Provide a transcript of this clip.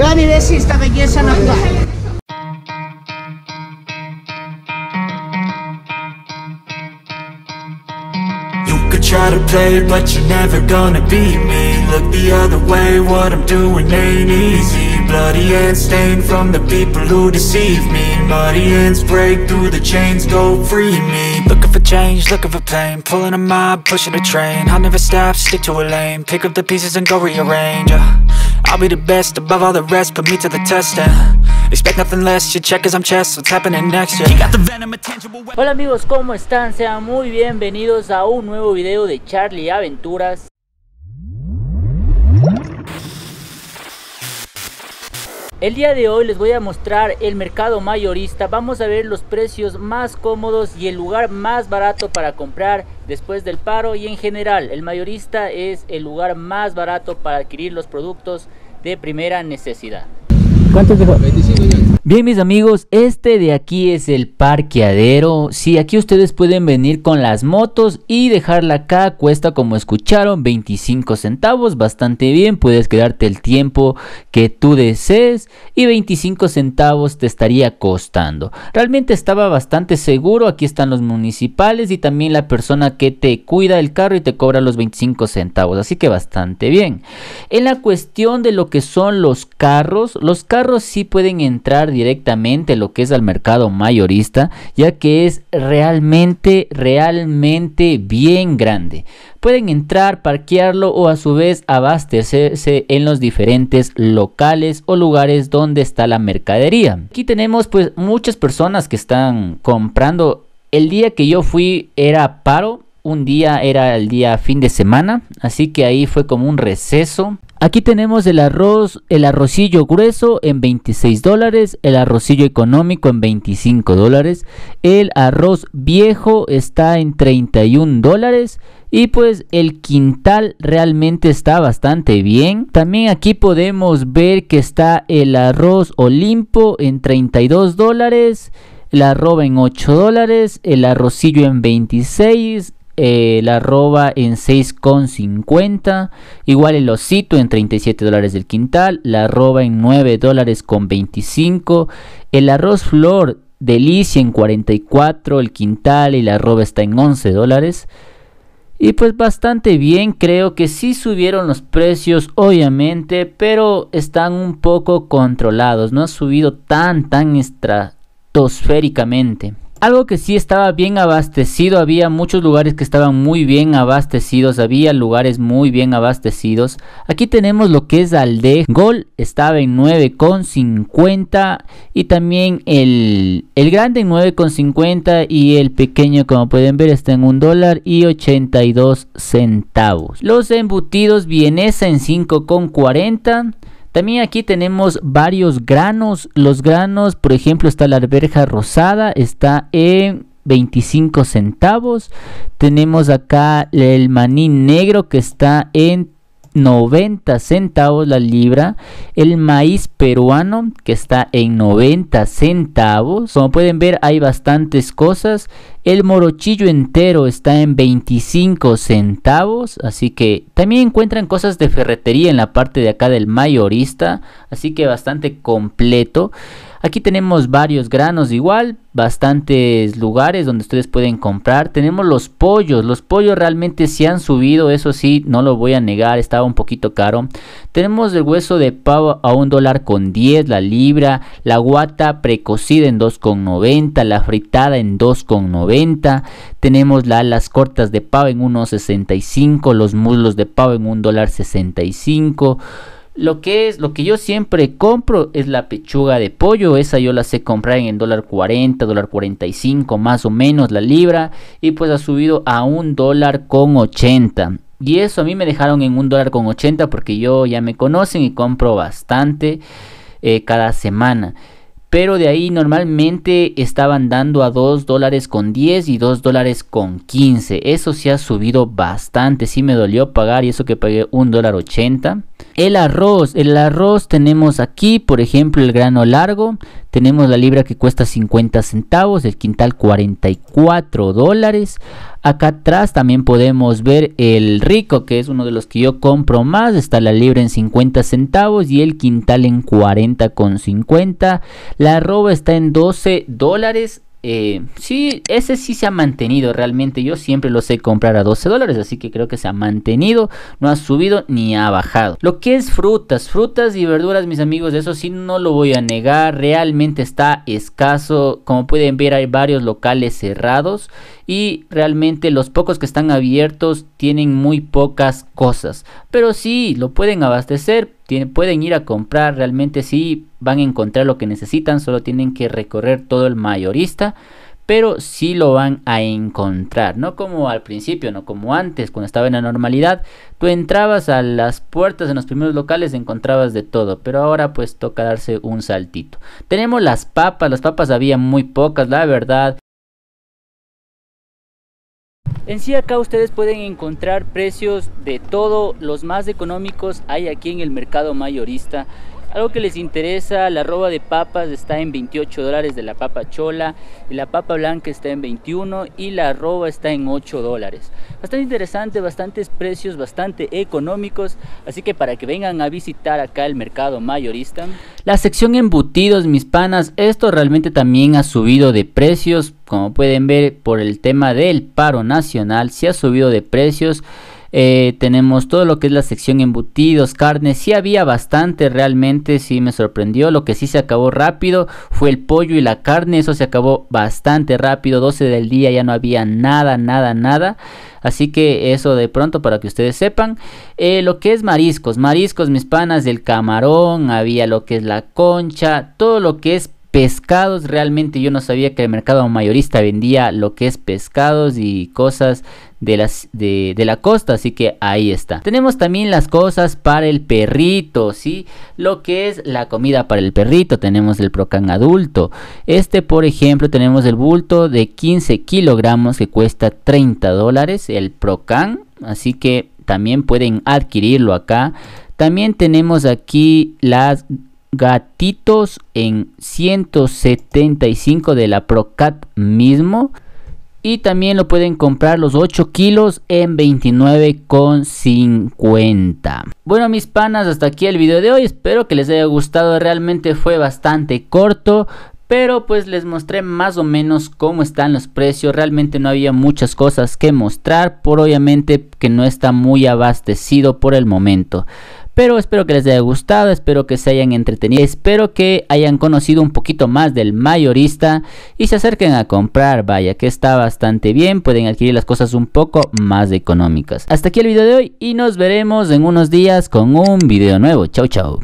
You could Try to play, but you're never gonna beat me Look the other way, what I'm doing ain't easy Bloody hands stained from the people who deceive me Muddy hands break through the chains, go free me Looking for change, looking for pain Pulling a mob, pushing a train I'll never stop, stick to a lane Pick up the pieces and go rearrange, yeah. I'll be the best above all the rest, put me to the test and Expect nothing less, you check as I'm chess, what's happening next yeah. Hola amigos, ¿cómo están? Sean muy bienvenidos a un nuevo video de Charlie Aventuras El día de hoy les voy a mostrar el mercado mayorista, vamos a ver los precios más cómodos y el lugar más barato para comprar después del paro y en general el mayorista es el lugar más barato para adquirir los productos de primera necesidad. Bien, mis amigos, este de aquí es el parqueadero. si aquí ustedes pueden venir con las motos y dejarla acá. Cuesta, como escucharon, 25 centavos. Bastante bien, puedes quedarte el tiempo que tú desees y 25 centavos te estaría costando. Realmente estaba bastante seguro. Aquí están los municipales y también la persona que te cuida el carro y te cobra los 25 centavos. Así que bastante bien. En la cuestión de lo que son los carros, los carros carros sí pueden entrar directamente lo que es al mercado mayorista, ya que es realmente, realmente bien grande. Pueden entrar, parquearlo o a su vez abastecerse en los diferentes locales o lugares donde está la mercadería. Aquí tenemos pues muchas personas que están comprando. El día que yo fui era paro, un día era el día fin de semana, así que ahí fue como un receso Aquí tenemos el arroz, el arrocillo grueso en 26 dólares, el arrocillo económico en 25 dólares, el arroz viejo está en 31 dólares y pues el quintal realmente está bastante bien. También aquí podemos ver que está el arroz Olimpo en 32 dólares. El arroba en 8 dólares, el arrocillo en 26, eh, la arroba en 6,50. Igual el osito en 37 dólares del quintal. La arroba en 9 dólares con 25. El arroz flor delicia en 44 el quintal y la arroba está en 11 dólares. Y pues bastante bien, creo que sí subieron los precios, obviamente, pero están un poco controlados, no ha subido tan, tan estratosféricamente. Algo que sí estaba bien abastecido, había muchos lugares que estaban muy bien abastecidos, había lugares muy bien abastecidos. Aquí tenemos lo que es Alde, Gol estaba en 9,50 y también el, el grande en 9,50 y el pequeño como pueden ver está en 1 dólar y 82 centavos. Los embutidos vienesa en 5,40 también aquí tenemos varios granos. Los granos, por ejemplo, está la alberja rosada, está en 25 centavos. Tenemos acá el maní negro que está en 90 centavos la libra. El maíz peruano que está en 90 centavos. Como pueden ver hay bastantes cosas. El morochillo entero está en 25 centavos. Así que también encuentran cosas de ferretería en la parte de acá del mayorista. Así que bastante completo. Aquí tenemos varios granos igual bastantes lugares donde ustedes pueden comprar. Tenemos los pollos, los pollos realmente se han subido, eso sí, no lo voy a negar, estaba un poquito caro. Tenemos el hueso de pavo a un dólar con 10 la libra, la guata precocida en 2,90, la fritada en 2,90. Tenemos las cortas de pavo en 1,65, los muslos de pavo en 1,65 dólar 65. Lo que es, lo que yo siempre compro es la pechuga de pollo. Esa yo la sé comprar en dólar 40, dólar 45 más o menos la libra. Y pues ha subido a un dólar con 80. Y eso a mí me dejaron en un dólar con 80 porque yo ya me conocen y compro bastante eh, cada semana pero de ahí normalmente estaban dando a $2.10 dólares con 10 y $2.15, dólares con 15. Eso sí ha subido bastante, sí me dolió pagar y eso que pagué un dólar 80. El arroz, el arroz tenemos aquí, por ejemplo, el grano largo, tenemos la libra que cuesta 50 centavos, el quintal 44 dólares. Acá atrás también podemos ver el rico, que es uno de los que yo compro más, está la libra en 50 centavos y el quintal en 40,50. La arroba está en 12 dólares eh, sí, ese sí se ha mantenido realmente. Yo siempre lo sé comprar a 12 dólares, así que creo que se ha mantenido, no ha subido ni ha bajado. Lo que es frutas, frutas y verduras, mis amigos, eso sí no lo voy a negar. Realmente está escaso. Como pueden ver, hay varios locales cerrados y realmente los pocos que están abiertos tienen muy pocas cosas. Pero sí, lo pueden abastecer pueden ir a comprar, realmente sí van a encontrar lo que necesitan, solo tienen que recorrer todo el mayorista, pero sí lo van a encontrar, no como al principio, no como antes, cuando estaba en la normalidad, tú entrabas a las puertas en los primeros locales, encontrabas de todo, pero ahora pues toca darse un saltito. Tenemos las papas, las papas había muy pocas, la verdad, en sí acá ustedes pueden encontrar precios de todo, los más económicos hay aquí en el mercado mayorista algo que les interesa, la roba de papas está en 28 dólares de la papa chola, la papa blanca está en 21 y la roba está en 8 dólares. Bastante interesante, bastantes precios, bastante económicos, así que para que vengan a visitar acá el mercado mayorista. La sección embutidos, mis panas, esto realmente también ha subido de precios, como pueden ver por el tema del paro nacional, se ha subido de precios. Eh, tenemos todo lo que es la sección embutidos, carnes. si había bastante realmente, si me sorprendió. Lo que sí se acabó rápido fue el pollo y la carne. Eso se acabó bastante rápido. 12 del día ya no había nada, nada, nada. Así que eso de pronto para que ustedes sepan. Eh, lo que es mariscos, mariscos, mis panas, del camarón, había lo que es la concha, todo lo que es pescados realmente yo no sabía que el mercado mayorista vendía lo que es pescados y cosas de, las, de, la costa, así que ahí está. Tenemos también las cosas para el perrito, ¿sí? Lo que es la comida para el perrito, tenemos el Procan adulto. Este, por ejemplo, tenemos el bulto de 15 kilogramos que cuesta 30 dólares, el Procan, así que también pueden adquirirlo acá. También tenemos aquí las gatitos en 175 de la Procat mismo. Y también lo pueden comprar los 8 kilos en 29,50. Bueno mis panas, hasta aquí el video de hoy. Espero que les haya gustado. Realmente fue bastante corto. Pero pues les mostré más o menos cómo están los precios. Realmente no había muchas cosas que mostrar. Por obviamente que no está muy abastecido por el momento. Pero espero que les haya gustado, espero que se hayan entretenido, espero que hayan conocido un poquito más del mayorista y se acerquen a comprar, vaya que está bastante bien, pueden adquirir las cosas un poco más económicas. Hasta aquí el video de hoy y nos veremos en unos días con un video nuevo. Chau chau.